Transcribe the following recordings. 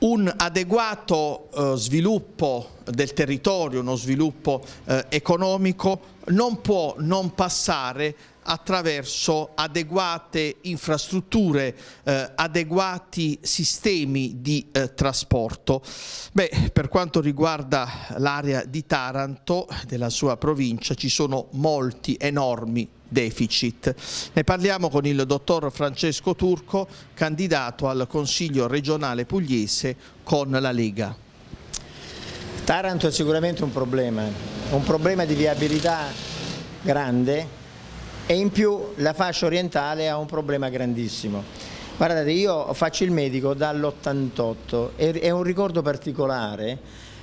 un adeguato eh, sviluppo del territorio, uno sviluppo eh, economico non può non passare attraverso adeguate infrastrutture, eh, adeguati sistemi di eh, trasporto. Beh, per quanto riguarda l'area di Taranto, della sua provincia, ci sono molti enormi deficit. Ne parliamo con il dottor Francesco Turco, candidato al Consiglio regionale pugliese con la Lega. Taranto è sicuramente un problema, un problema di viabilità grande e in più la fascia orientale ha un problema grandissimo. Guardate, io faccio il medico dall'88 e è un ricordo particolare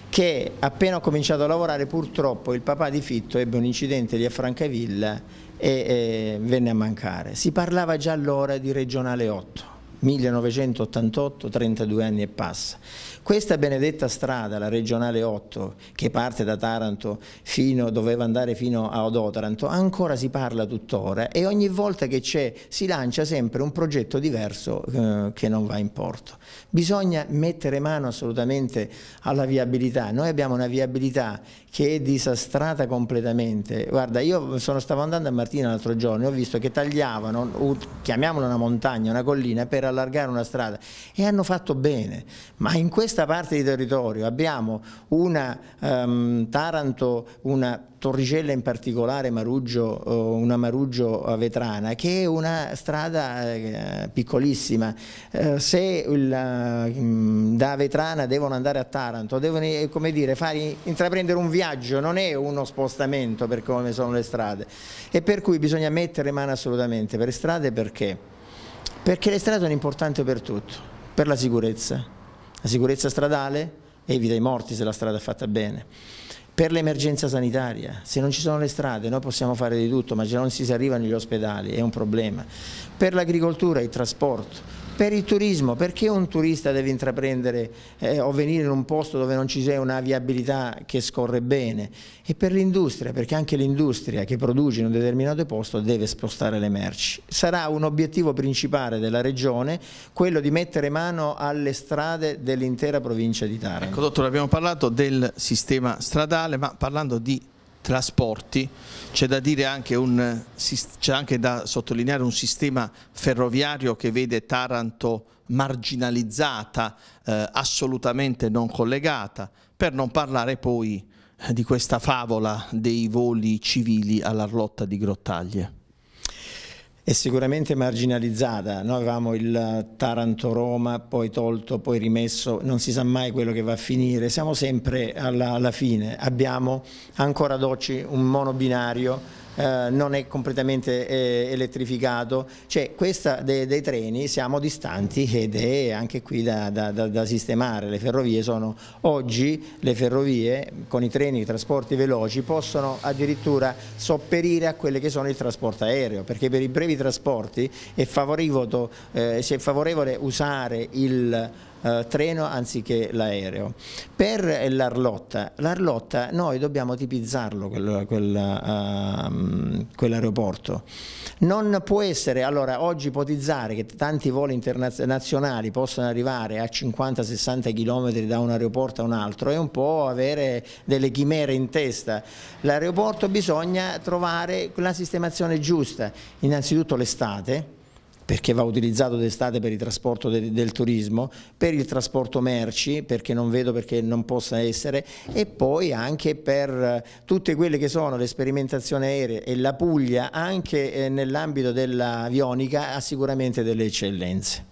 che appena ho cominciato a lavorare purtroppo il papà di Fitto ebbe un incidente lì a Francavilla e, e eh, venne a mancare. Si parlava già allora di regionale 8 1988, 32 anni e passa. Questa benedetta strada, la regionale 8, che parte da Taranto fino, doveva andare fino a Odotaranto, ancora si parla tuttora e ogni volta che c'è si lancia sempre un progetto diverso eh, che non va in porto. Bisogna mettere mano assolutamente alla viabilità. Noi abbiamo una viabilità che è disastrata completamente. Guarda, io sono, stavo andando a Martina l'altro giorno e ho visto che tagliavano, chiamiamola una montagna, una collina, per allargare una strada e hanno fatto bene, ma in questa parte di territorio abbiamo una um, Taranto, una Torricella in particolare, Maruggio, eh, una Maruggio eh, Vetrana, che è una strada eh, piccolissima. Se il, mm, da Vetrana devono andare a Taranto, devono dire, fare, intraprendere un viaggio, non è uno spostamento per come sono le strade. E per cui bisogna mettere mano assolutamente per strade perché? Perché le strade sono importanti per tutto, per la sicurezza. La sicurezza stradale evita i morti se la strada è fatta bene. Per l'emergenza sanitaria, se non ci sono le strade noi possiamo fare di tutto, ma se non si arriva negli ospedali è un problema. Per l'agricoltura e il trasporto, per il turismo, perché un turista deve intraprendere eh, o venire in un posto dove non ci sia una viabilità che scorre bene? E per l'industria, perché anche l'industria che produce in un determinato posto deve spostare le merci. Sarà un obiettivo principale della Regione quello di mettere mano alle strade dell'intera provincia di Taranto. Ecco, dottore, abbiamo parlato del sistema stradale, ma parlando di trasporti, c'è da, un, anche da sottolineare un sistema ferroviario che vede Taranto marginalizzata, eh, assolutamente non collegata, per non parlare poi di questa favola dei voli civili alla rotta di Grottaglie è sicuramente marginalizzata, noi avevamo il Taranto-Roma, poi tolto, poi rimesso, non si sa mai quello che va a finire, siamo sempre alla, alla fine, abbiamo ancora ad oggi un monobinario eh, non è completamente eh, elettrificato, cioè questa de, dei treni siamo distanti ed è anche qui da, da, da, da, sistemare, le ferrovie sono oggi, le ferrovie con i treni, i trasporti veloci possono addirittura sopperire a quelli che sono il trasporto aereo, perché per i brevi trasporti è favorevole, eh, è favorevole usare il eh, treno anziché l'aereo. Per l'Arlotta L'Arlotta, noi dobbiamo tipizzarlo quel, quel, uh, quell'aeroporto. Non può essere, allora oggi ipotizzare che tanti voli internazionali possano arrivare a 50-60 km da un aeroporto a un altro è un po' avere delle chimere in testa. L'aeroporto bisogna trovare la sistemazione giusta, innanzitutto l'estate perché va utilizzato d'estate per il trasporto de, del turismo, per il trasporto merci, perché non vedo perché non possa essere, e poi anche per eh, tutte quelle che sono le sperimentazioni aeree e la Puglia anche eh, nell'ambito dell'avionica ha sicuramente delle eccellenze.